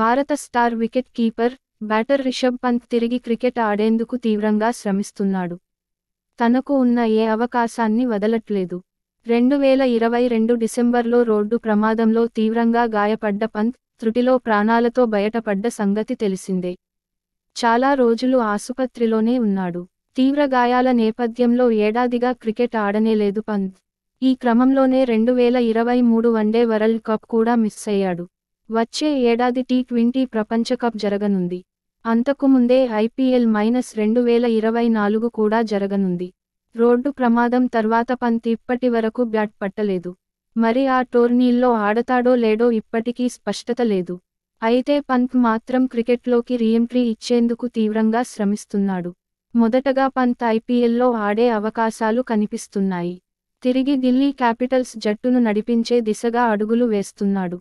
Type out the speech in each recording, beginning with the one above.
భారత star wicket keeper batter Rishabh Pant తిరిగి cricket ఆడేందుకు తీవ్రంగా శ్రమిస్తున్నాడు తనకు ఉన్న ఏ అవకాశాన్ని వదలట్లేదు రెండు వేల ఇరవై రెండు డిసెంబర్లో రోడ్డు ప్రమాదంలో తీవ్రంగా గాయపడ్డ పంత్ త్రుటిలో ప్రాణాలతో బయటపడ్డ సంగతి తెలిసిందే చాలా రోజులు ఆసుపత్రిలోనే ఉన్నాడు తీవ్ర గాయాల నేపథ్యంలో ఏడాదిగా క్రికెట్ ఆడనేలేదు పంత్ ఈ క్రమంలోనే రెండు వేల ఇరవై మూడు వన్డే వరల్డ్ కప్ కూడా మిస్ అయ్యాడు వచ్చే ఏడాది టీ ట్వంటీ ప్రపంచకప్ జరగనుంది అంతకుముందే ఐపీఎల్ మైనస్ రెండు వేల ఇరవై నాలుగు కూడా జరగనుంది రోడ్డు ప్రమాదం తర్వాత పంత్ ఇప్పటి వరకు బ్యాట్ పట్టలేదు మరి ఆ టోర్నీల్లో ఆడతాడో లేడో ఇప్పటికీ స్పష్టత లేదు అయితే పంత్ మాత్రం క్రికెట్లోకి రీఎంట్రీ ఇచ్చేందుకు తీవ్రంగా శ్రమిస్తున్నాడు మొదటగా పంత్ ఐపీఎల్లో ఆడే అవకాశాలు కనిపిస్తున్నాయి తిరిగి ఢిల్లీ క్యాపిటల్స్ జట్టును నడిపించే దిశగా అడుగులు వేస్తున్నాడు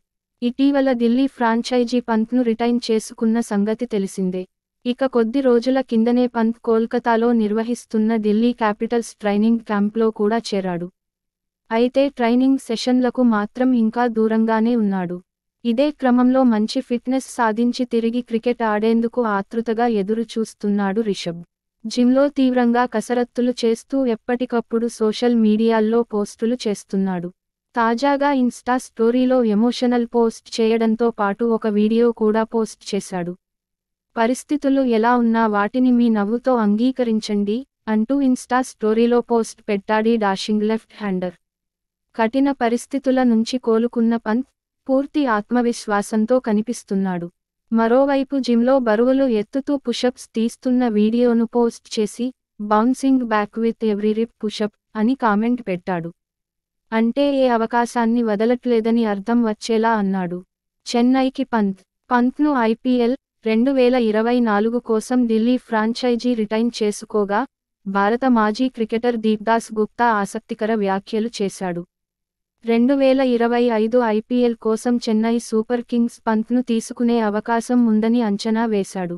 ఇటీవల ఢిల్లీ ఫ్రాంచైజీ పంత్ను రిటైన్ చేసుకున్న సంగతి తెలిసిందే ఇక కొద్ది రోజుల కిందనే పంత్ కోల్కతాలో నిర్వహిస్తున్న ఢిల్లీ క్యాపిటల్స్ ట్రైనింగ్ క్యాంప్లో కూడా చేరాడు అయితే ట్రైనింగ్ సెషన్లకు మాత్రం ఇంకా దూరంగానే ఉన్నాడు ఇదే క్రమంలో మంచి ఫిట్నెస్ సాధించి తిరిగి క్రికెట్ ఆడేందుకు ఆతృతగా ఎదురు చూస్తున్నాడు రిషబ్ జిమ్లో తీవ్రంగా కసరత్తులు చేస్తూ ఎప్పటికప్పుడు సోషల్ మీడియాల్లో పోస్టులు చేస్తున్నాడు తాజాగా ఇన్స్టా స్టోరీలో ఎమోషనల్ పోస్ట్ చేయడంతో పాటు ఒక వీడియో కూడా పోస్ట్ చేశాడు పరిస్థితులు ఎలా ఉన్నా వాటిని మీ నవ్వుతో అంగీకరించండి అంటూ ఇన్స్టా స్టోరీలో పోస్ట్ పెట్టాడి డాషింగ్ లెఫ్ట్ హ్యాండర్ కఠిన పరిస్థితుల నుంచి కోలుకున్న పంత్ పూర్తి ఆత్మవిశ్వాసంతో కనిపిస్తున్నాడు మరోవైపు జిమ్లో బరువులు ఎత్తుతూ పుషప్స్ తీస్తున్న వీడియోను పోస్ట్ చేసి bouncing back with every rep pushup అని కామెంట్ పెట్టాడు అంటే ఏ అవకాశాన్ని వదలట్లేదని అర్థం వచ్చేలా అన్నాడు చెన్నైకి పంత్ పంత్ను ఐపీఎల్ రెండు వేల ఇరవై నాలుగు కోసం ఢిల్లీ ఫ్రాంచైజీ రిటైన్ చేసుకోగా భారత మాజీ క్రికెటర్ దీప్దాస్ గుప్తా ఆసక్తికర వ్యాఖ్యలు చేశాడు రెండు వేల ఇరవై ఐదు ఐపీఎల్ కోసం చెన్నై సూపర్ కింగ్స్ పంత్ను తీసుకునే అవకాశం ఉందని అంచనా వేశాడు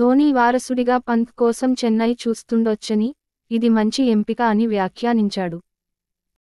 ధోని వారసుడిగా పంత్ కోసం చెన్నై చూస్తుండొచ్చని ఇది మంచి ఎంపిక అని వ్యాఖ్యానించాడు